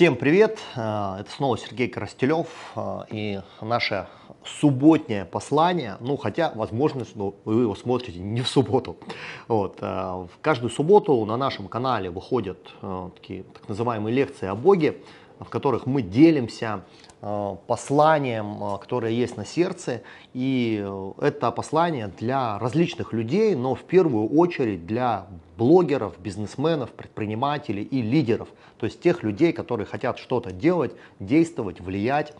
Всем привет! А, это снова Сергей Коростелев а, и наше субботнее послание. Ну, хотя, возможно, ну, вы его смотрите не в субботу. Вот. А, в каждую субботу на нашем канале выходят такие так называемые лекции о Боге, в которых мы делимся Э, посланием, э, которое есть на сердце. И э, это послание для различных людей, но в первую очередь для блогеров, бизнесменов, предпринимателей и лидеров. То есть тех людей, которые хотят что-то делать, действовать, влиять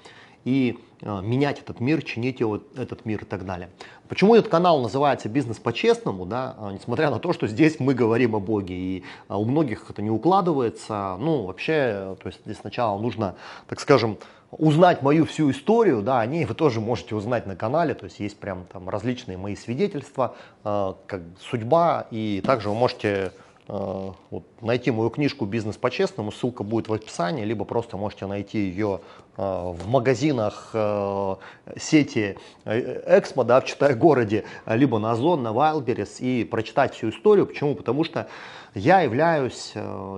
и менять этот мир, чинить его, этот мир и так далее. Почему этот канал называется «Бизнес по-честному», да, а, несмотря на то, что здесь мы говорим о Боге, и а, у многих это не укладывается, ну, вообще, то есть здесь сначала нужно, так скажем, узнать мою всю историю, да, о ней вы тоже можете узнать на канале, то есть есть прям там различные мои свидетельства, э, как судьба, и также вы можете э, вот, найти мою книжку «Бизнес по-честному», ссылка будет в описании, либо просто можете найти ее Э, в магазинах э, сети э, Эксмо, да, в Читай городе, либо на Озон, на Wildberries и прочитать всю историю. Почему? Потому что я являюсь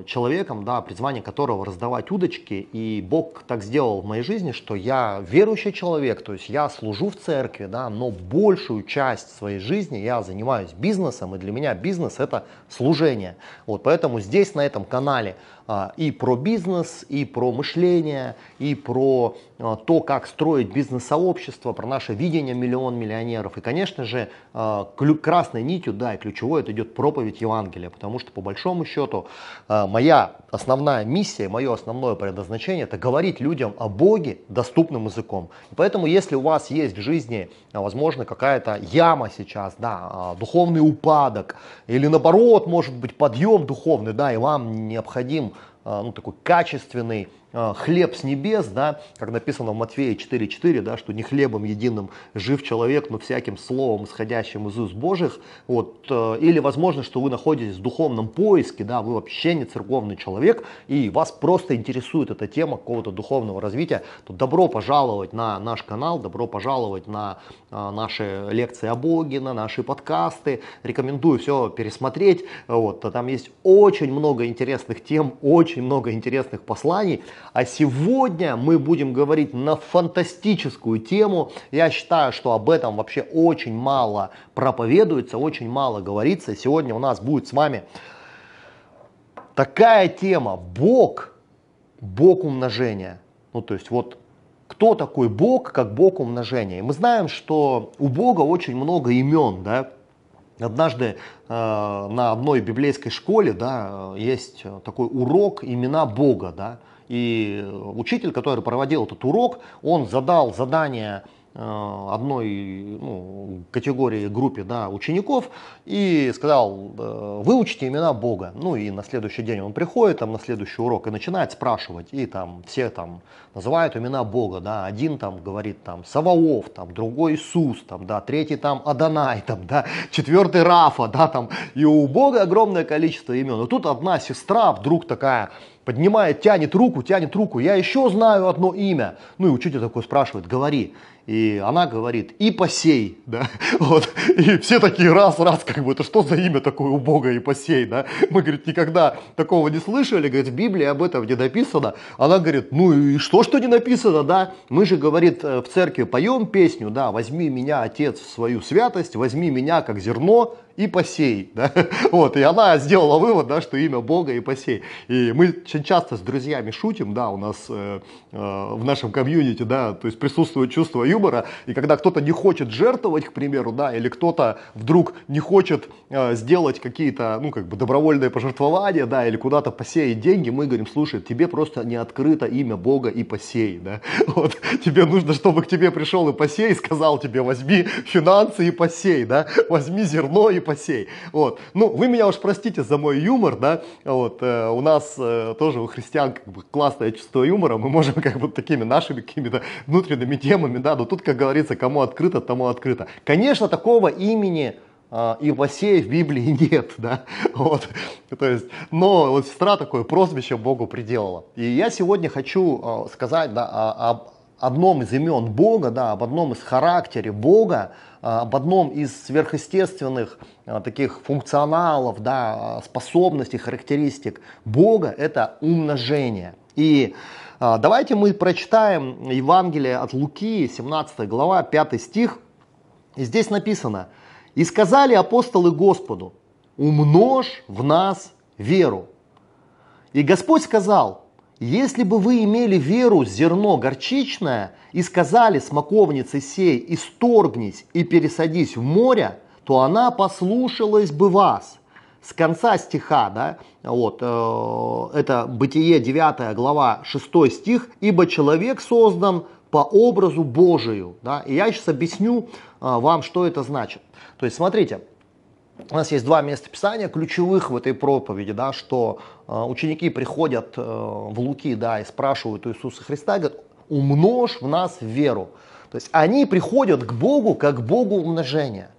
человеком, да, призвание которого раздавать удочки, и Бог так сделал в моей жизни, что я верующий человек, то есть я служу в церкви, да, но большую часть своей жизни я занимаюсь бизнесом, и для меня бизнес это служение. Вот поэтому здесь, на этом канале, а, и про бизнес, и про мышление, и про а, то, как строить бизнес-сообщество, про наше видение миллион миллионеров. И, конечно же, а, красной нитью, да, и ключевой, это идет проповедь Евангелия, потому что, по большому счету, моя основная миссия, мое основное предназначение – это говорить людям о Боге доступным языком. И поэтому, если у вас есть в жизни, возможно, какая-то яма сейчас, да, духовный упадок, или наоборот, может быть, подъем духовный, да, и вам необходим а, ну, такой качественный, а, хлеб с небес, да, как написано в Матфея 4.4, да, что не хлебом единым жив человек, но всяким словом, исходящим из уст Божьих, вот, э, или возможно, что вы находитесь в духовном поиске, да, вы вообще не церковный человек, и вас просто интересует эта тема какого-то духовного развития, то добро пожаловать на наш канал, добро пожаловать на э, наши лекции о Боге, на наши подкасты, рекомендую все пересмотреть, вот, там есть очень много интересных тем, очень много интересных посланий, а сегодня мы будем говорить на фантастическую тему. Я считаю, что об этом вообще очень мало проповедуется, очень мало говорится. Сегодня у нас будет с вами такая тема. Бог, Бог умножения. Ну то есть вот кто такой Бог, как Бог умножения. И мы знаем, что у Бога очень много имен, да, Однажды э, на одной библейской школе да, э, есть такой урок имена Бога. Да? И э, учитель, который проводил этот урок, он задал задание э, одной ну, категории, группе да, учеников и сказал, э, выучите имена Бога. Ну и на следующий день он приходит там, на следующий урок и начинает спрашивать. И там все там называют имена Бога. Да. Один там говорит там Саваоф, там, другой Иисус, там, да, третий там Адонай, там, да, четвертый Рафа. Да, там. И у Бога огромное количество имен. И тут одна сестра вдруг такая поднимает, тянет руку, тянет руку, я еще знаю одно имя. Ну и учитель такой спрашивает, говори. И она говорит, и посей, да, вот, и все такие раз, раз, как бы, это что за имя такое убогое, и посей, да, мы, говорит, никогда такого не слышали, говорит, в Библии об этом не написано, она говорит, ну и что, что не написано, да, мы же, говорит, э, в церкви поем песню, да, возьми меня, Отец, в свою святость, возьми меня, как зерно, и Посей, да, вот, и она сделала вывод, да, что имя Бога и Посей. и мы очень часто с друзьями шутим, да, у нас э, э, в нашем комьюнити, да, то есть присутствует чувство юмора, и когда кто-то не хочет жертвовать, к примеру, да, или кто-то вдруг не хочет э, сделать какие-то, ну, как бы добровольные пожертвования, да, или куда-то посеять деньги, мы говорим, слушай, тебе просто не открыто имя Бога и Посей, да, вот, тебе нужно, чтобы к тебе пришел и Ипосей, сказал тебе, возьми финансы и посей, да, возьми зерно и Посей, Вот. Ну, вы меня уж простите за мой юмор, да, вот, э, у нас э, тоже у христиан как бы классное чувство юмора, мы можем как бы такими нашими какими-то внутренними темами, да, но тут, как говорится, кому открыто, тому открыто. Конечно, такого имени а, и в в Библии нет, да, вот, то есть, но вот сестра такое прозвище Богу приделала. И я сегодня хочу а, сказать, да, об, одном из имен Бога, да, об одном из характере Бога, а, об одном из сверхъестественных а, таких функционалов, да, способностей, характеристик Бога – это умножение. И а, давайте мы прочитаем Евангелие от Луки, 17 глава, 5 стих. И здесь написано, «И сказали апостолы Господу, умножь в нас веру». И Господь сказал, если бы вы имели веру зерно горчичное и сказали смоковнице сей, исторгнись и пересадись в море, то она послушалась бы вас. С конца стиха, да, вот, э, это Бытие 9 глава 6 стих, ибо человек создан по образу Божию, да, и я сейчас объясню э, вам, что это значит. То есть, смотрите, у нас есть два места писания ключевых в этой проповеди, да, что э, ученики приходят э, в Луки да, и спрашивают у Иисуса Христа, говорят, умножь в нас веру. То есть они приходят к Богу как Богу умножения.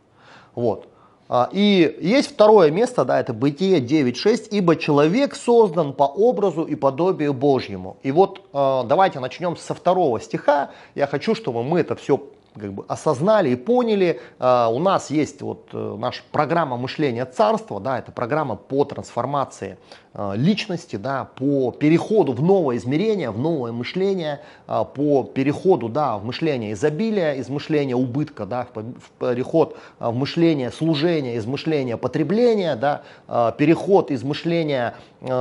Вот. А, и есть второе место, да, это Бытие 9.6, ибо человек создан по образу и подобию Божьему. И вот э, давайте начнем со второго стиха. Я хочу, чтобы мы это все как бы осознали и поняли, э, у нас есть вот э, наша программа мышления царства, да, это программа по трансформации э, личности, да, по переходу в новое измерение, в новое мышление, э, по переходу, да, в мышление изобилия, из мышления убытка, да, в, в переход э, в мышление служения, из мышления потребления, да, э, переход из мышления э,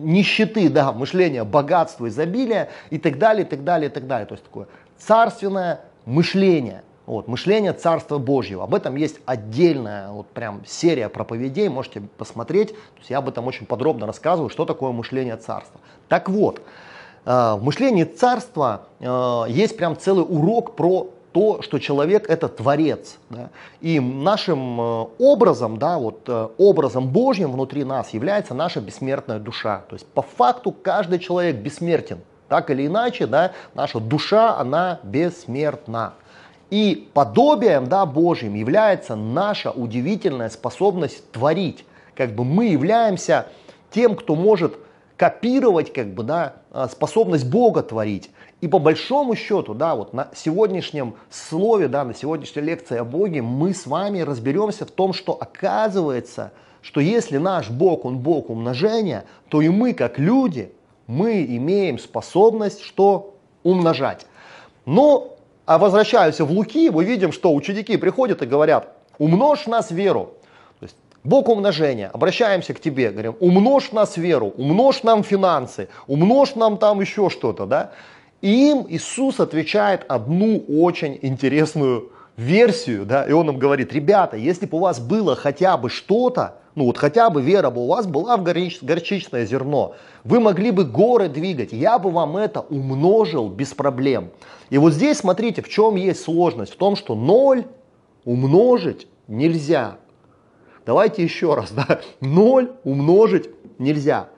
нищеты, да, в мышление богатства, изобилия и так далее, и так далее, и так далее. То есть такое царственное мышление. Вот, мышление Царства Божьего. Об этом есть отдельная вот прям серия проповедей, можете посмотреть. То есть я об этом очень подробно рассказываю, что такое мышление Царства. Так вот, э, в мышлении Царства э, есть прям целый урок про то, что человек это творец. Да? И нашим э, образом, да, вот образом Божьим внутри нас является наша бессмертная душа. То есть по факту каждый человек бессмертен. Так или иначе, да, наша душа, она бессмертна. И подобием да, Божьим является наша удивительная способность творить. Как бы мы являемся тем, кто может копировать как бы, да, а, способность Бога творить. И по большому счету, да, вот на сегодняшнем слове, да, на сегодняшней лекции о Боге мы с вами разберемся в том, что оказывается, что если наш Бог, он Бог умножения, то и мы, как люди, мы имеем способность что? Умножать. Но, а возвращаясь в Луки, мы видим, что ученики приходят и говорят, умножь нас веру. То есть Бог умножения, обращаемся к тебе, говорим, умножь нас веру, умножь нам финансы, умножь нам там еще что-то, да? И им Иисус отвечает одну очень интересную версию, да, и он им говорит, ребята, если бы у вас было хотя бы что-то, ну вот хотя бы вера бы у вас была в горч, горчичное зерно, вы могли бы горы двигать, я бы вам это умножил без проблем. И вот здесь смотрите, в чем есть сложность, в том, что ноль умножить нельзя. Давайте еще раз, да, ноль умножить нельзя.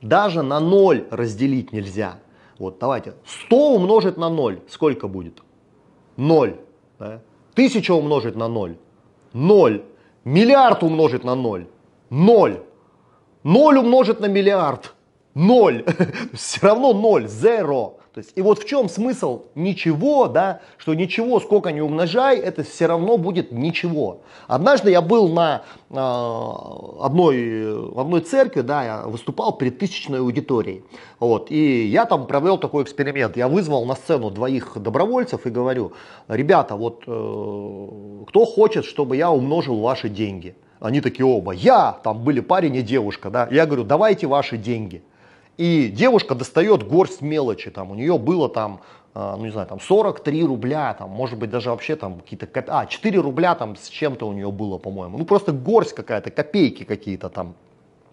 Даже на ноль разделить нельзя. Вот, давайте. 100 умножить на ноль, Сколько будет? 0. Да? Тысяча умножить на 0. 0. Миллиард умножить на 0. 0. 0 умножить на миллиард. 0. Все равно 0. Zero. То есть, и вот в чем смысл ничего, да, что ничего, сколько не умножай, это все равно будет ничего. Однажды я был на э, одной, в одной церкви, да, я выступал перед тысячной аудиторией. Вот, и я там провел такой эксперимент. Я вызвал на сцену двоих добровольцев и говорю, ребята, вот э, кто хочет, чтобы я умножил ваши деньги? Они такие оба, я, там были парень и девушка, да, я говорю, давайте ваши деньги. И девушка достает горсть мелочи, там, у нее было там, а, ну не знаю, там 43 рубля, там, может быть, даже вообще там какие-то, а, 4 рубля там с чем-то у нее было, по-моему. Ну просто горсть какая-то, копейки какие-то там.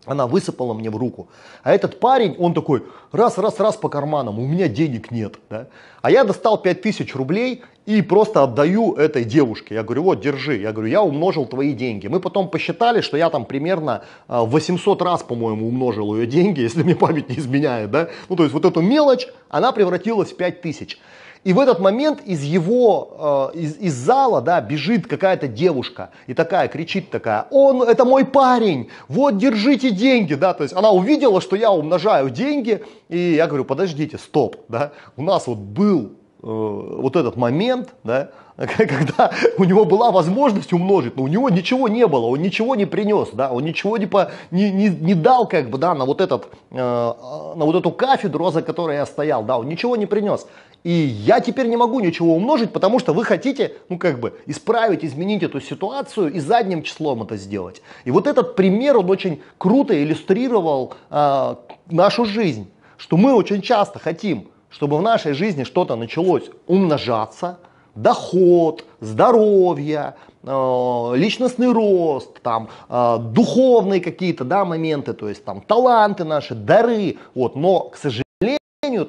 Она высыпала мне в руку. А этот парень, он такой, раз, раз, раз по карманам, у меня денег нет. Да? А я достал 5000 рублей и просто отдаю этой девушке. Я говорю, вот, держи. Я говорю, я умножил твои деньги. Мы потом посчитали, что я там примерно 800 а, раз, по-моему, умножил ее деньги, если мне память не изменяет. Да? Ну, то есть вот эту мелочь, она превратилась в 5000. И в этот момент из его, э, из, из зала, да, бежит какая-то девушка и такая кричит такая, он, это мой парень, вот держите деньги, да, то есть она увидела, что я умножаю деньги, и я говорю, подождите, стоп, да, у нас вот был э, вот этот момент, да, когда у него была возможность умножить, но у него ничего не было, он ничего не принес, да, он ничего не, по, не, не, не дал как бы, да, на вот, этот, э, на вот эту кафедру, за которой я стоял, да, он ничего не принес. И я теперь не могу ничего умножить, потому что вы хотите, ну как бы, исправить, изменить эту ситуацию и задним числом это сделать. И вот этот пример, он очень круто иллюстрировал э, нашу жизнь, что мы очень часто хотим, чтобы в нашей жизни что-то началось умножаться, доход, здоровье, а, личностный рост, там, а, духовные какие-то да, моменты, то есть там, таланты наши, дары. Вот, но, к сожалению,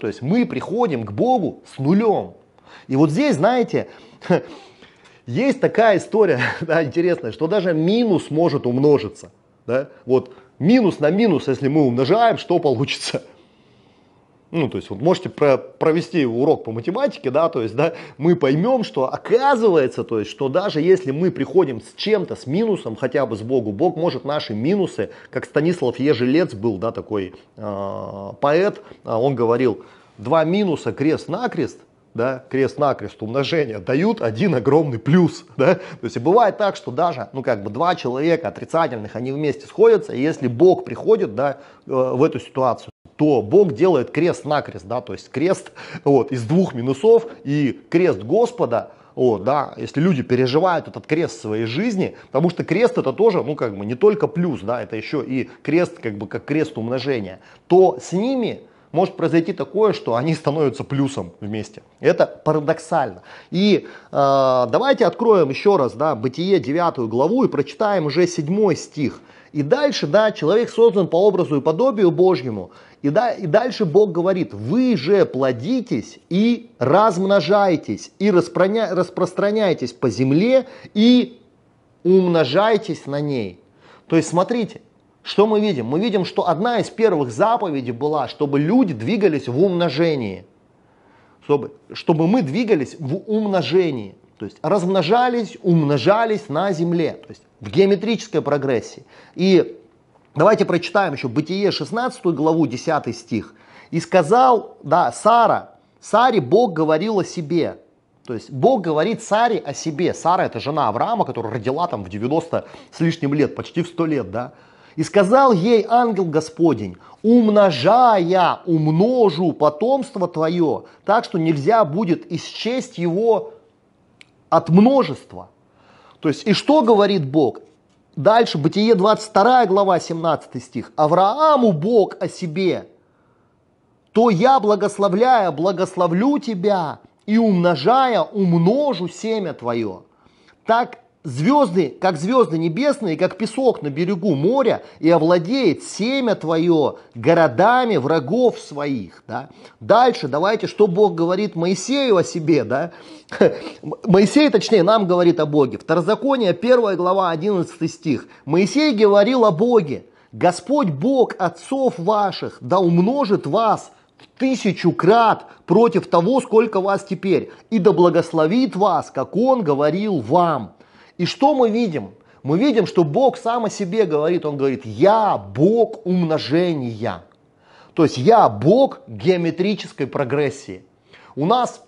то есть мы приходим к Богу с нулем. И вот здесь, знаете, есть такая история да, интересная, что даже минус может умножиться. Да? Вот минус на минус, если мы умножаем, что получится? Ну, то есть вот можете про провести урок по математике, да, то есть, да, мы поймем, что оказывается, то есть, что даже если мы приходим с чем-то, с минусом хотя бы с Богу, Бог может наши минусы, как Станислав Ежелец был, да, такой э, поэт, а, он говорил, два минуса крест-накрест, да, крест-накрест умножения дают один огромный плюс, да, то есть и бывает так, что даже, ну, как бы два человека отрицательных, они вместе сходятся, и если Бог приходит, да, э, в эту ситуацию, то Бог делает крест на крест, да, то есть крест вот, из двух минусов и крест Господа, о, да, если люди переживают этот крест в своей жизни, потому что крест это тоже, ну, как бы не только плюс, да, это еще и крест, как бы, как крест умножения, то с ними может произойти такое, что они становятся плюсом вместе. Это парадоксально. И э, давайте откроем еще раз, да, Бытие 9 главу и прочитаем уже 7 стих. И дальше, да, человек создан по образу и подобию Божьему, и, да, и дальше Бог говорит, вы же плодитесь и размножаетесь и распространя, распространяйтесь по земле, и умножаетесь на ней. То есть смотрите, что мы видим? Мы видим, что одна из первых заповедей была, чтобы люди двигались в умножении. Чтобы, чтобы мы двигались в умножении. То есть размножались, умножались на земле. То есть в геометрической прогрессии. И Давайте прочитаем еще Бытие 16 главу 10 стих. «И сказал, да, Сара, Саре Бог говорил о себе». То есть Бог говорит Саре о себе. Сара это жена Авраама, которая родила там в 90 с лишним лет, почти в 100 лет, да. «И сказал ей ангел Господень, умножая, умножу потомство твое, так что нельзя будет исчесть его от множества». То есть, и что говорит Бог? Дальше, Бытие 22 глава, 17 стих. Аврааму Бог о себе, то я, благословляя, благословлю тебя и умножая, умножу семя твое. Так звезды, как звезды небесные, как песок на берегу моря, и овладеет семя твое городами врагов своих. Да? Дальше давайте, что Бог говорит Моисею о себе. Да? Моисей, точнее, нам говорит о Боге. Второзаконие, 1 глава, 11 стих. Моисей говорил о Боге. Господь Бог отцов ваших да умножит вас в тысячу крат против того, сколько вас теперь, и да благословит вас, как Он говорил вам. И что мы видим? Мы видим, что Бог сам о себе говорит. Он говорит, я Бог умножения. То есть я Бог геометрической прогрессии. У нас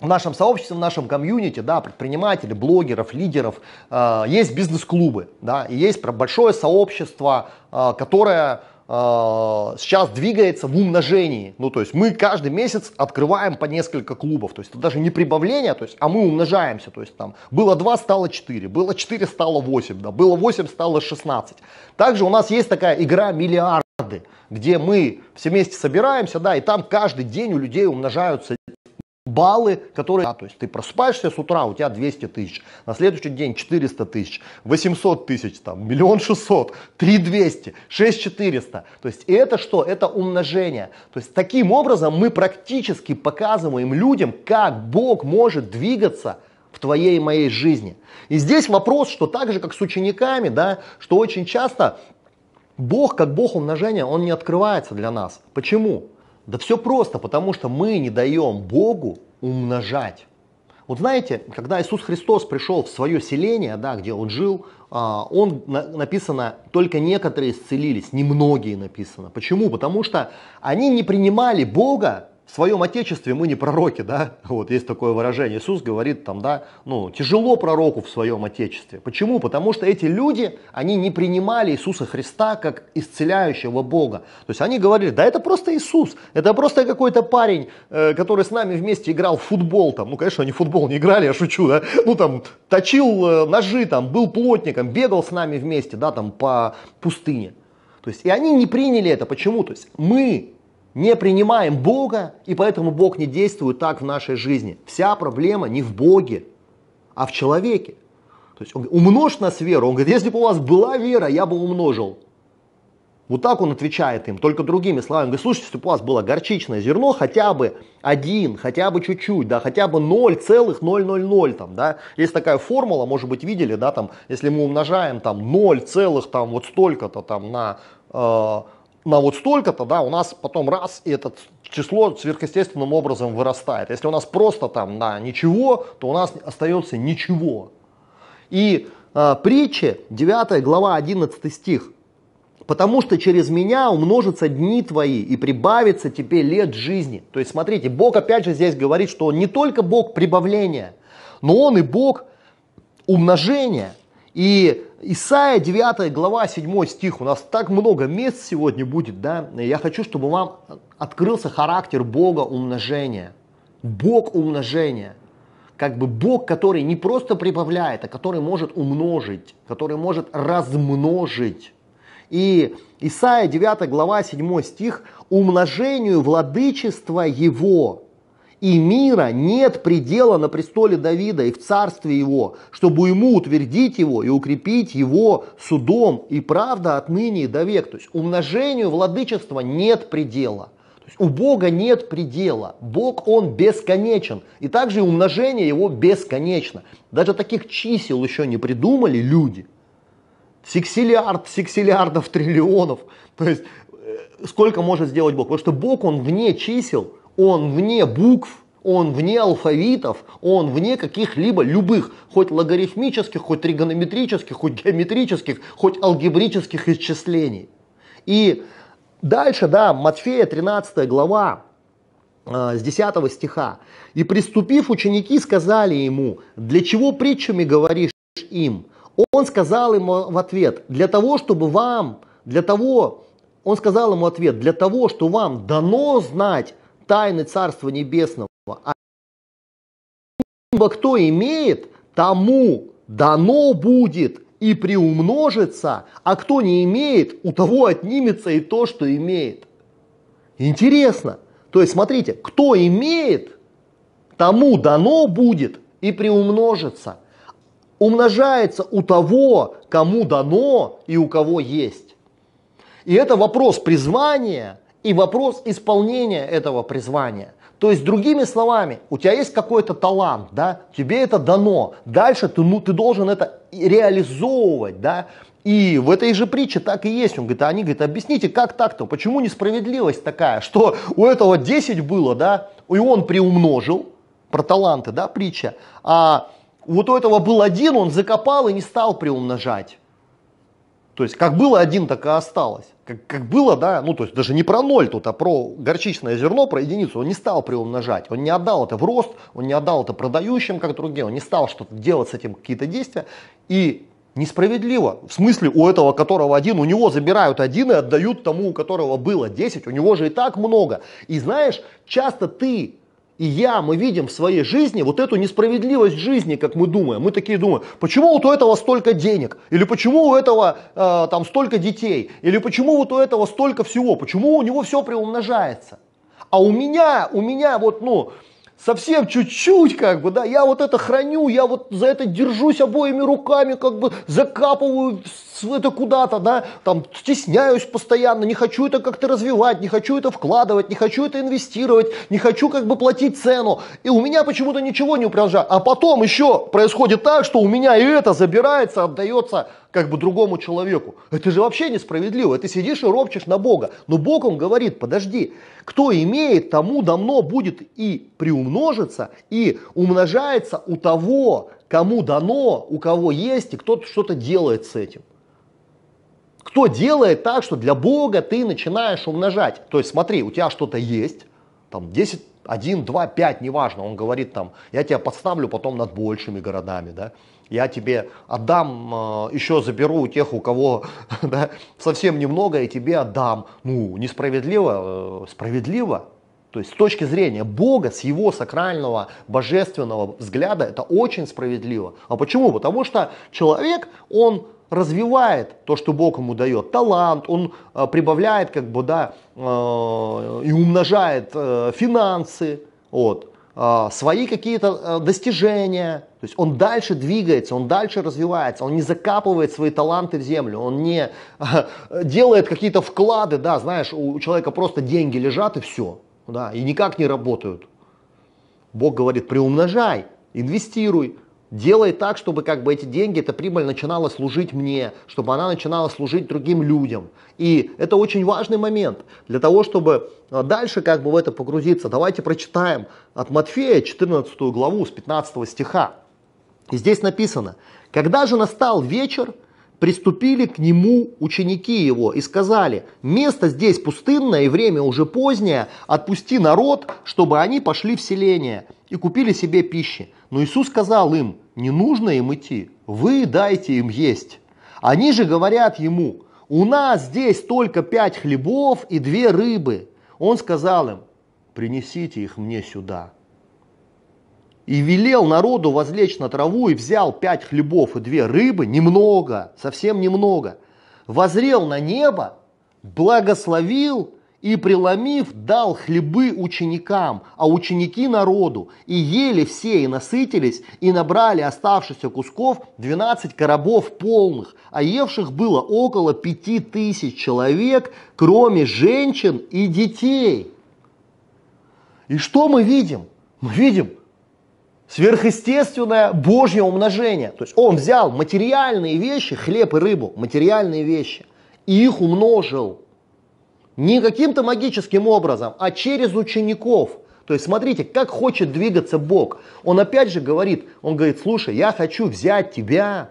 в нашем сообществе, в нашем комьюнити, да, предпринимателей, блогеров, лидеров, э, есть бизнес-клубы, да, и есть большое сообщество, э, которое а, сейчас двигается в умножении. Ну, то есть мы каждый месяц открываем по несколько клубов. То есть это даже не прибавление, то есть, а мы умножаемся. То есть там было 2, стало 4, было 4, стало 8, да, было 8, стало 16. Также у нас есть такая игра миллиарды, где мы все вместе собираемся, да, и там каждый день у людей умножаются баллы, которые... Да, то есть ты просыпаешься с утра, у тебя 200 тысяч, на следующий день 400 тысяч, 800 тысяч, там, миллион шестьсот, 3 200, 6 400. То есть это что? Это умножение. То есть таким образом мы практически показываем людям, как Бог может двигаться в твоей и моей жизни. И здесь вопрос, что так же, как с учениками, да, что очень часто Бог, как Бог умножения, Он не открывается для нас. Почему? Да все просто, потому что мы не даем Богу умножать. Вот знаете, когда Иисус Христос пришел в свое селение, да, где он жил, а, он написано, только некоторые исцелились, немногие написано. Почему? Потому что они не принимали Бога в своем отечестве мы не пророки, да, вот есть такое выражение. Иисус говорит там, да, ну, тяжело пророку в своем отечестве. Почему? Потому что эти люди, они не принимали Иисуса Христа как исцеляющего Бога. То есть они говорили, да это просто Иисус, это просто какой-то парень, э, который с нами вместе играл в футбол, там, ну, конечно, они в футбол не играли, я шучу, да, ну, там, точил э, ножи, там, был плотником, бегал с нами вместе, да, там, по пустыне. То есть, и они не приняли это. Почему? То есть, мы не принимаем Бога, и поэтому Бог не действует так в нашей жизни. Вся проблема не в Боге, а в человеке. То есть он говорит, умножь нас веру. Он говорит, если бы у вас была вера, я бы умножил. Вот так он отвечает им, только другими словами. Он говорит, слушайте, если бы у вас было горчичное зерно, хотя бы один, хотя бы чуть-чуть, да, хотя бы 0,000 там, да. Есть такая формула, может быть, видели, да, там, если мы умножаем там 0, целых, там вот столько-то там на э, на вот столько-то, да, у нас потом раз, и это число сверхъестественным образом вырастает. Если у нас просто там на ничего, то у нас остается ничего. И э, притчи, 9 глава, 11 стих. «Потому что через меня умножатся дни твои, и прибавится тебе лет жизни». То есть смотрите, Бог опять же здесь говорит, что он не только Бог прибавления, но Он и Бог умножения. И Исайя 9 глава 7 стих, у нас так много мест сегодня будет, да, я хочу, чтобы вам открылся характер Бога умножения. Бог умножения. Как бы Бог, который не просто прибавляет, а который может умножить, который может размножить. И Исайя 9 глава 7 стих, умножению владычества его, и мира нет предела на престоле Давида и в царстве его, чтобы ему утвердить его и укрепить его судом и правда отныне и довек. То есть умножению владычества нет предела. То есть у Бога нет предела. Бог, Он бесконечен. И также и умножение Его бесконечно. Даже таких чисел еще не придумали люди. Сексилиард, сексилиардов, триллионов. То есть э, сколько может сделать Бог? Потому что Бог, Он вне чисел – он вне букв, он вне алфавитов, он вне каких-либо любых, хоть логарифмических, хоть тригонометрических, хоть геометрических, хоть алгебрических исчислений. И дальше, да, Матфея 13 глава, э, с 10 стиха. «И приступив, ученики сказали ему, для чего притчами говоришь им?» Он сказал ему в ответ, для того, чтобы вам, для того, он сказал ему ответ, для того, что вам дано знать тайны Царства Небесного. А кто имеет, тому дано будет и приумножится, а кто не имеет, у того отнимется и то, что имеет. Интересно. То есть, смотрите, кто имеет, тому дано будет и приумножится. Умножается у того, кому дано и у кого есть. И это вопрос призвания – и вопрос исполнения этого призвания. То есть, другими словами, у тебя есть какой-то талант, да, тебе это дано. Дальше ты, ну, ты должен это реализовывать, да. И в этой же притче так и есть. Он говорит, они говорят, объясните, как так-то, почему несправедливость такая, что у этого 10 было, да, и он приумножил, про таланты, да, притча, а вот у этого был один, он закопал и не стал приумножать. То есть, как было один, так и осталось как, как было, да, ну то есть даже не про ноль тут, а про горчичное зерно, про единицу, он не стал приумножать, он не отдал это в рост, он не отдал это продающим, как другие, он не стал что-то делать с этим какие-то действия, и Несправедливо. В смысле, у этого, которого один, у него забирают один и отдают тому, у которого было 10. У него же и так много. И знаешь, часто ты и я, мы видим в своей жизни вот эту несправедливость жизни, как мы думаем. Мы такие думаем, почему вот у этого столько денег? Или почему у этого э, там столько детей? Или почему вот у этого столько всего? Почему у него все приумножается? А у меня, у меня вот, ну, совсем чуть-чуть, как бы, да, я вот это храню, я вот за это держусь обоими руками, как бы закапываю это куда-то, да, там стесняюсь постоянно, не хочу это как-то развивать, не хочу это вкладывать, не хочу это инвестировать, не хочу как бы платить цену. И у меня почему-то ничего не упражняет. А потом еще происходит так, что у меня и это забирается, отдается как бы другому человеку. Это же вообще несправедливо. Ты сидишь и ропчешь на Бога. Но Бог, он говорит, подожди, кто имеет, тому давно будет и приумножится, и умножается у того, кому дано, у кого есть, и кто-то что-то делает с этим. Кто делает так, что для Бога ты начинаешь умножать? То есть смотри, у тебя что-то есть, там 10, 1, 2, 5, неважно, он говорит там, я тебя подставлю потом над большими городами, да, я тебе отдам, э, еще заберу у тех, у кого да, совсем немного, и тебе отдам. Ну, несправедливо, э, справедливо. То есть с точки зрения Бога, с его сакрального, божественного взгляда, это очень справедливо. А почему? Потому что человек, он развивает то, что Бог ему дает, талант, он э, прибавляет как бы, да, э, и умножает э, финансы, вот, свои какие-то достижения, то есть он дальше двигается, он дальше развивается, он не закапывает свои таланты в землю, он не делает какие-то вклады, да, знаешь, у человека просто деньги лежат и все, да, и никак не работают. Бог говорит, приумножай, инвестируй, Делай так, чтобы как бы эти деньги, эта прибыль начинала служить мне, чтобы она начинала служить другим людям. И это очень важный момент для того, чтобы а, дальше как бы в это погрузиться. Давайте прочитаем от Матфея 14 главу с 15 стиха. И здесь написано, когда же настал вечер, приступили к нему ученики его и сказали, место здесь пустынное и время уже позднее, отпусти народ, чтобы они пошли в селение и купили себе пищи. Но Иисус сказал им, не нужно им идти, вы дайте им есть. Они же говорят ему, у нас здесь только пять хлебов и две рыбы. Он сказал им, принесите их мне сюда. И велел народу возлечь на траву и взял пять хлебов и две рыбы, немного, совсем немного. Возрел на небо, благословил и, преломив, дал хлебы ученикам, а ученики народу, и ели все, и насытились, и набрали оставшихся кусков 12 коробов полных, а евших было около пяти тысяч человек, кроме женщин и детей. И что мы видим? Мы видим сверхъестественное Божье умножение. То есть он взял материальные вещи, хлеб и рыбу, материальные вещи, и их умножил – не каким-то магическим образом, а через учеников. То есть смотрите, как хочет двигаться Бог. Он опять же говорит, он говорит, слушай, я хочу взять тебя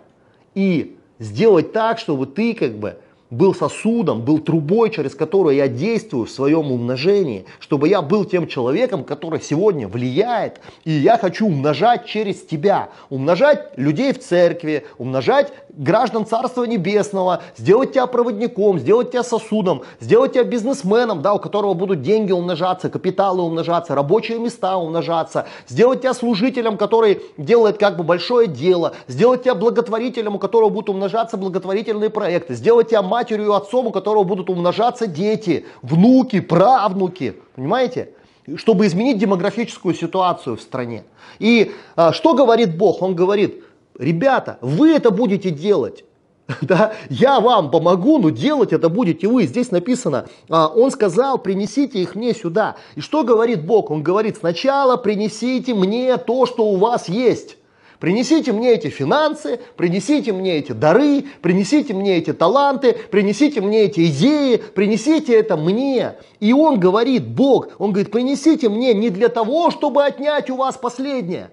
и сделать так, чтобы ты как бы был сосудом, был трубой, через которую я действую в своем умножении, чтобы я был тем человеком, который сегодня влияет, и я хочу умножать через тебя, умножать людей в церкви, умножать граждан Царства Небесного, сделать тебя проводником, сделать тебя сосудом, сделать тебя бизнесменом, да, у которого будут деньги умножаться, капиталы умножаться, рабочие места умножаться, сделать тебя служителем, который делает как бы большое дело, сделать тебя благотворителем, у которого будут умножаться благотворительные проекты, сделать тебя матерью и отцом, у которого будут умножаться дети, внуки, правнуки, понимаете? чтобы изменить демографическую ситуацию в стране. И а, что говорит Бог? Он говорит, ребята, вы это будете делать. Да? Я вам помогу, но делать это будете вы. Здесь написано, а, он сказал, принесите их мне сюда. И что говорит Бог? Он говорит, сначала принесите мне то, что у вас есть. Принесите мне эти финансы, принесите мне эти дары, принесите мне эти таланты, принесите мне эти идеи, принесите это мне. И он говорит, Бог, он говорит, принесите мне не для того, чтобы отнять у вас последнее.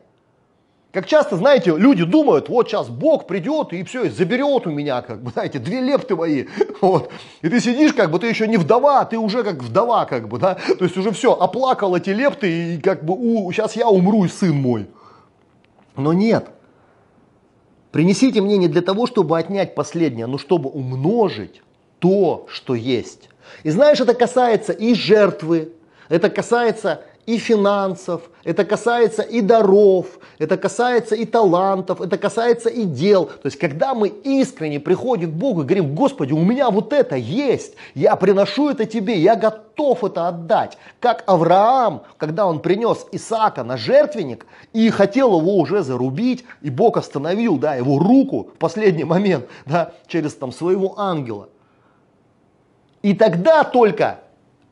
Как часто, знаете, люди думают, вот сейчас Бог придет и все, и заберет у меня, как бы, знаете, две лепты мои. Вот. И ты сидишь, как бы, ты еще не вдова, ты уже как вдова, как бы, да. То есть уже все, оплакал эти лепты и как бы, у, сейчас я умру, и сын мой. Но нет. Принесите мне не для того, чтобы отнять последнее, но чтобы умножить то, что есть. И знаешь, это касается и жертвы, это касается и финансов, это касается и даров, это касается и талантов, это касается и дел. То есть, когда мы искренне приходим к Богу и говорим, Господи, у меня вот это есть, я приношу это Тебе, я готов это отдать. Как Авраам, когда он принес Исаака на жертвенник и хотел его уже зарубить, и Бог остановил да, его руку в последний момент да, через там, своего ангела. И тогда только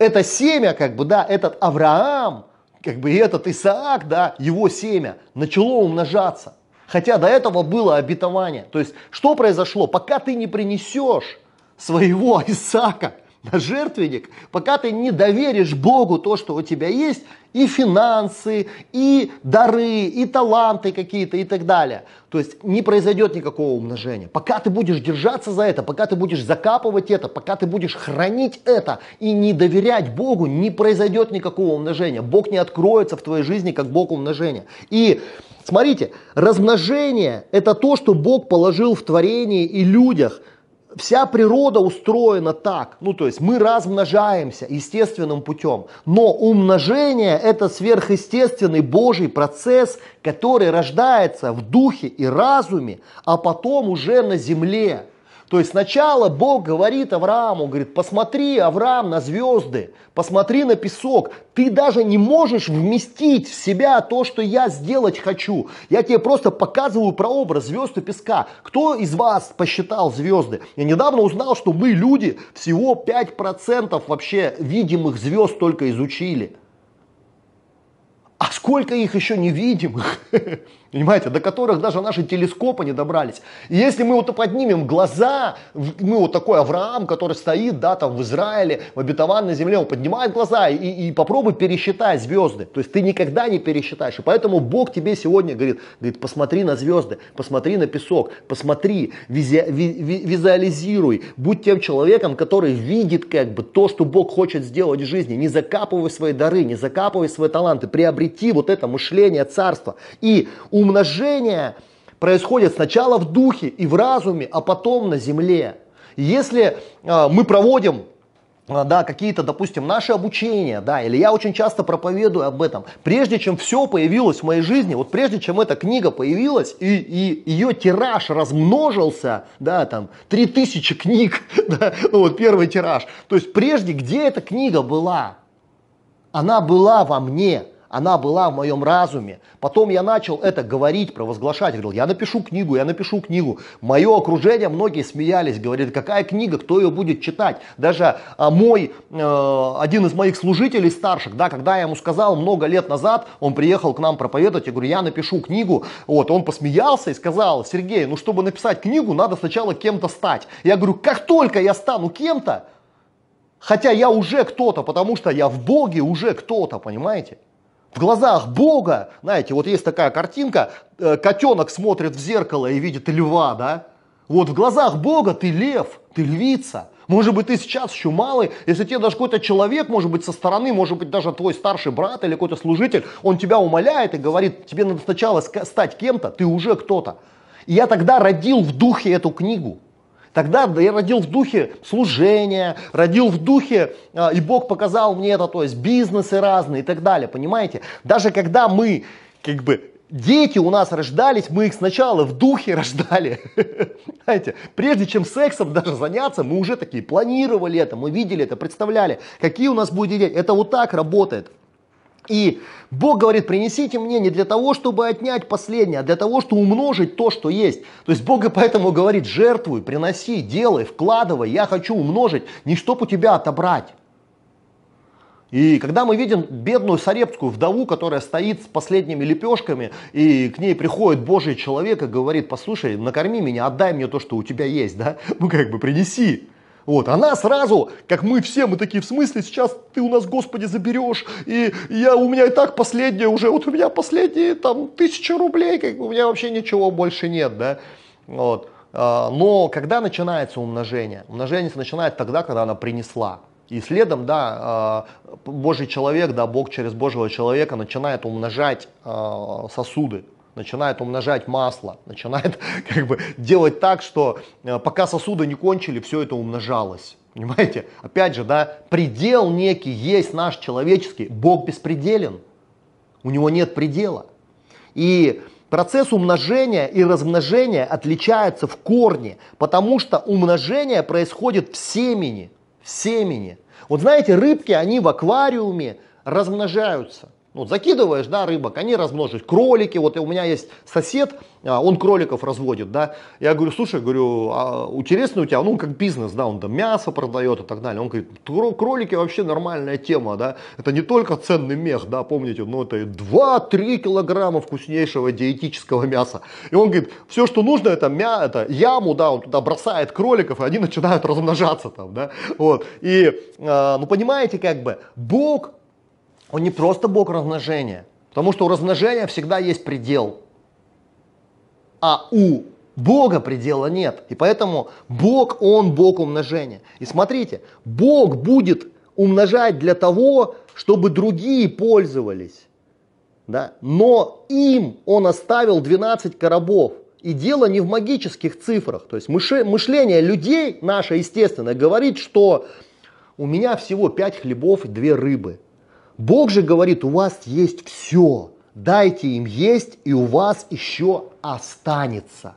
это семя, как бы, да, этот Авраам, как бы и этот Исаак, да, его семя начало умножаться. Хотя до этого было обетование. То есть, что произошло? Пока ты не принесешь своего Исаака, на жертвенник, пока ты не доверишь Богу то, что у тебя есть, и финансы, и дары, и таланты какие-то и так далее. То есть не произойдет никакого умножения. Пока ты будешь держаться за это, пока ты будешь закапывать это, пока ты будешь хранить это и не доверять Богу, не произойдет никакого умножения. Бог не откроется в твоей жизни как Бог умножения. И смотрите, размножение – это то, что Бог положил в творении и людях – вся природа устроена так. Ну, то есть мы размножаемся естественным путем. Но умножение – это сверхъестественный Божий процесс, который рождается в духе и разуме, а потом уже на земле. То есть сначала Бог говорит Аврааму, говорит, посмотри, Авраам, на звезды, посмотри на песок, ты даже не можешь вместить в себя то, что я сделать хочу. Я тебе просто показываю прообраз звезд и песка. Кто из вас посчитал звезды? Я недавно узнал, что мы, люди, всего 5% вообще видимых звезд только изучили. А сколько их еще невидимых? понимаете, до которых даже наши телескопы не добрались. И если мы вот поднимем глаза, мы вот такой Авраам, который стоит, да, там в Израиле, в обетованной земле, он поднимает глаза и, и попробуй пересчитать звезды. То есть ты никогда не пересчитаешь. И поэтому Бог тебе сегодня говорит, говорит, посмотри на звезды, посмотри на песок, посмотри, визи, ви, визуализируй, будь тем человеком, который видит как бы то, что Бог хочет сделать в жизни. Не закапывай свои дары, не закапывай свои таланты, приобрети вот это мышление царства. И у умножение происходит сначала в духе и в разуме, а потом на земле. Если а, мы проводим а, да, какие-то, допустим, наши обучения, да, или я очень часто проповедую об этом. Прежде чем все появилось в моей жизни, вот прежде чем эта книга появилась и, и ее тираж размножился, да, там, 3000 книг, да, ну вот первый тираж. То есть прежде, где эта книга была? Она была во мне, она была в моем разуме. Потом я начал это говорить, провозглашать. Говорил, я напишу книгу, я напишу книгу. Мое окружение, многие смеялись, говорили, какая книга, кто ее будет читать. Даже а, мой, э, один из моих служителей старших, да, когда я ему сказал много лет назад, он приехал к нам проповедовать, я говорю, я напишу книгу. Вот, он посмеялся и сказал, Сергей, ну чтобы написать книгу, надо сначала кем-то стать. Я говорю, как только я стану кем-то, Хотя я уже кто-то, потому что я в Боге уже кто-то, понимаете? в глазах Бога, знаете, вот есть такая картинка, э, котенок смотрит в зеркало и видит льва, да? Вот в глазах Бога ты лев, ты львица. Может быть, ты сейчас еще малый, если тебе даже какой-то человек, может быть, со стороны, может быть, даже твой старший брат или какой-то служитель, он тебя умоляет и говорит, тебе надо сначала стать кем-то, ты уже кто-то. И я тогда родил в духе эту книгу. Тогда я родил в духе служения, родил в духе, а, и Бог показал мне это, то есть бизнесы разные и так далее, понимаете? Даже когда мы как бы дети у нас рождались, мы их сначала в духе рождали. Знаете, прежде чем сексом даже заняться, мы уже такие планировали это, мы видели это, представляли, какие у нас будут дети. Это вот так работает. И Бог говорит, принесите мне не для того, чтобы отнять последнее, а для того, чтобы умножить то, что есть. То есть Бог и поэтому говорит, жертвуй, приноси, делай, вкладывай, я хочу умножить, не чтоб у тебя отобрать. И когда мы видим бедную сарепскую вдову, которая стоит с последними лепешками, и к ней приходит Божий человек и говорит, послушай, накорми меня, отдай мне то, что у тебя есть, да? Ну как бы принеси. Вот, она сразу, как мы все, мы такие, в смысле, сейчас ты у нас, Господи, заберешь, и я, у меня и так последняя уже, вот у меня последние там тысяча рублей, как у меня вообще ничего больше нет, да, вот. А, но когда начинается умножение? Умножение начинает тогда, когда она принесла. И следом, да, а, Божий человек, да, Бог через Божьего человека начинает умножать а, сосуды, начинает умножать масло, начинает как бы делать так, что э, пока сосуды не кончили, все это умножалось. Понимаете? Опять же, да, предел некий есть наш человеческий. Бог беспределен. У него нет предела. И Процесс умножения и размножения отличается в корне, потому что умножение происходит в семени. В семени. Вот знаете, рыбки, они в аквариуме размножаются. Вот ну, закидываешь, да, рыбок, они размножат. Кролики, вот у меня есть сосед, а, он кроликов разводит, да. Я говорю, слушай, говорю, а интересно у тебя, ну, как бизнес, да, он там мясо продает и так далее. Он говорит, кролики вообще нормальная тема, да. Это не только ценный мех, да, помните, но это 2-3 килограмма вкуснейшего диетического мяса. И он говорит, все, что нужно, это, мя, это яму, да, он туда бросает кроликов, и они начинают размножаться там, да. Вот. И, а, ну, понимаете, как бы, Бог он не просто Бог размножения, потому что у размножения всегда есть предел, а у Бога предела нет. И поэтому Бог, Он Бог умножения. И смотрите, Бог будет умножать для того, чтобы другие пользовались. Да? Но им Он оставил 12 коробов. И дело не в магических цифрах. То есть мышление людей наше естественное говорит, что у меня всего 5 хлебов и 2 рыбы. Бог же говорит, у вас есть все, дайте им есть, и у вас еще останется.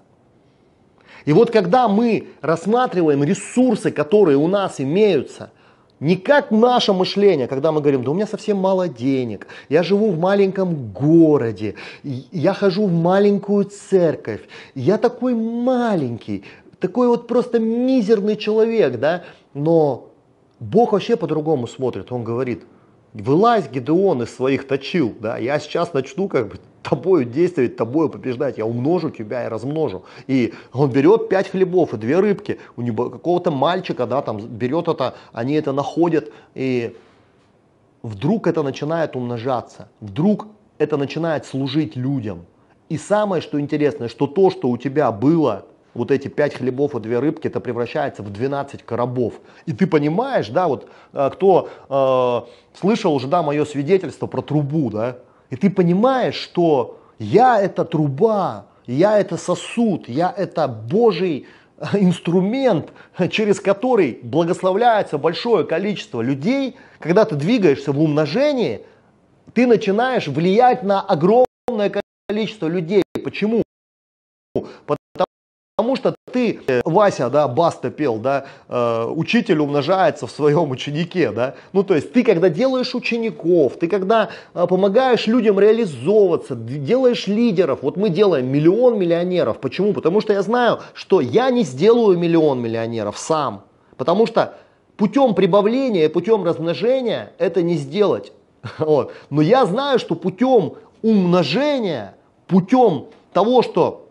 И вот когда мы рассматриваем ресурсы, которые у нас имеются, не как наше мышление, когда мы говорим, да у меня совсем мало денег, я живу в маленьком городе, я хожу в маленькую церковь, я такой маленький, такой вот просто мизерный человек, да, но Бог вообще по-другому смотрит, Он говорит – Вылазь, Гедеон, из своих точил, да, я сейчас начну как бы тобою действовать, тобою побеждать, я умножу тебя и размножу. И он берет пять хлебов и две рыбки, у него какого-то мальчика, да, там берет это, они это находят, и вдруг это начинает умножаться, вдруг это начинает служить людям. И самое, что интересное, что то, что у тебя было вот эти 5 хлебов и 2 рыбки, это превращается в 12 коробов. И ты понимаешь, да, вот э, кто э, слышал уже, да, мое свидетельство про трубу, да, и ты понимаешь, что я это труба, я это сосуд, я это Божий э, инструмент, через который благословляется большое количество людей, когда ты двигаешься в умножении, ты начинаешь влиять на огромное количество людей. Почему? Потому Потому что ты, э, Вася, да, Баста пел, да, э, учитель умножается в своем ученике, да. Ну, то есть ты, когда делаешь учеников, ты когда э, помогаешь людям реализовываться, делаешь лидеров, вот мы делаем миллион миллионеров. Почему? Потому что я знаю, что я не сделаю миллион миллионеров сам. Потому что путем прибавления путем размножения это не сделать. Вот. Но я знаю, что путем умножения, путем того, что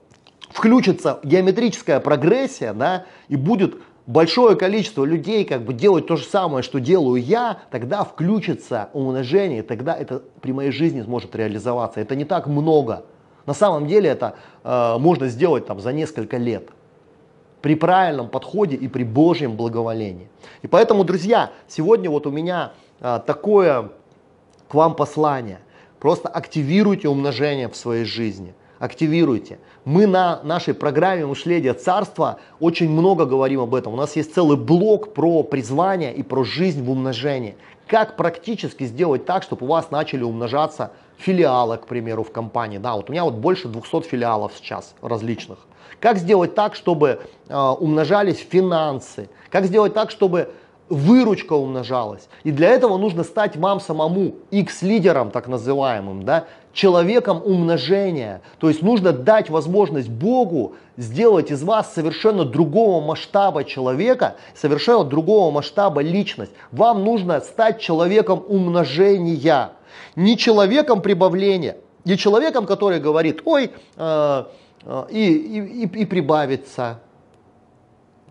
включится геометрическая прогрессия, да, и будет большое количество людей как бы делать то же самое, что делаю я, тогда включится умножение, тогда это при моей жизни сможет реализоваться. Это не так много. На самом деле это э, можно сделать там за несколько лет при правильном подходе и при Божьем благоволении. И поэтому, друзья, сегодня вот у меня э, такое к вам послание. Просто активируйте умножение в своей жизни – активируйте. Мы на нашей программе «Мышление царства» очень много говорим об этом. У нас есть целый блок про призвание и про жизнь в умножении. Как практически сделать так, чтобы у вас начали умножаться филиалы, к примеру, в компании. Да, вот у меня вот больше 200 филиалов сейчас различных. Как сделать так, чтобы э, умножались финансы? Как сделать так, чтобы выручка умножалась. И для этого нужно стать вам самому X-лидером, так называемым, да, человеком умножения. То есть нужно дать возможность Богу сделать из вас совершенно другого масштаба человека, совершенно другого масштаба личность. Вам нужно стать человеком умножения, не человеком прибавления, не человеком, который говорит, ой, э, э, и, и, и, и прибавится,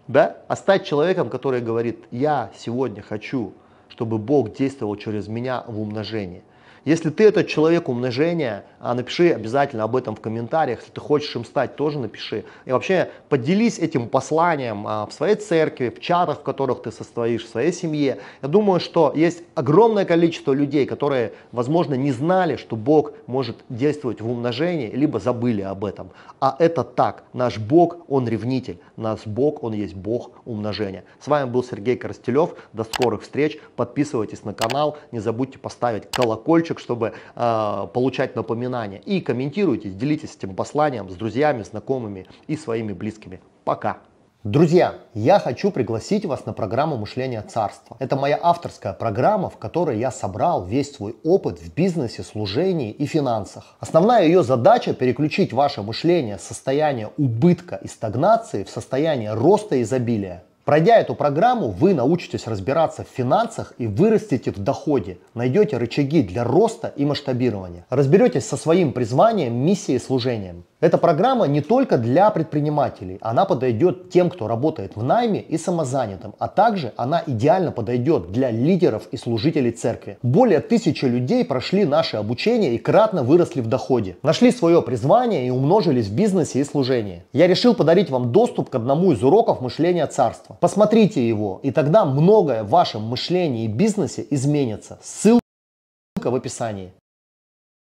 да? А стать человеком, который говорит, я сегодня хочу, чтобы Бог действовал через меня в умножении – если ты этот человек умножения, а, напиши обязательно об этом в комментариях. Если ты хочешь им стать, тоже напиши. И вообще поделись этим посланием а, в своей церкви, в чатах, в которых ты состоишь, в своей семье. Я думаю, что есть огромное количество людей, которые, возможно, не знали, что Бог может действовать в умножении, либо забыли об этом. А это так. Наш Бог, Он ревнитель. Наш Бог, Он есть Бог умножения. С вами был Сергей Коростелев. До скорых встреч. Подписывайтесь на канал. Не забудьте поставить колокольчик колокольчик, чтобы э, получать напоминания. И комментируйте, делитесь этим посланием с друзьями, знакомыми и своими близкими. Пока! Друзья, я хочу пригласить вас на программу мышления царства. Это моя авторская программа, в которой я собрал весь свой опыт в бизнесе, служении и финансах. Основная ее задача – переключить ваше мышление с состояния убытка и стагнации в состояние роста и изобилия. Пройдя эту программу, вы научитесь разбираться в финансах и вырастите в доходе, найдете рычаги для роста и масштабирования. Разберетесь со своим призванием, миссией и служением. Эта программа не только для предпринимателей, она подойдет тем, кто работает в найме и самозанятым, а также она идеально подойдет для лидеров и служителей церкви. Более тысячи людей прошли наше обучение и кратно выросли в доходе, нашли свое призвание и умножились в бизнесе и служении. Я решил подарить вам доступ к одному из уроков мышления царства. Посмотрите его, и тогда многое в вашем мышлении и бизнесе изменится. Ссылка в описании.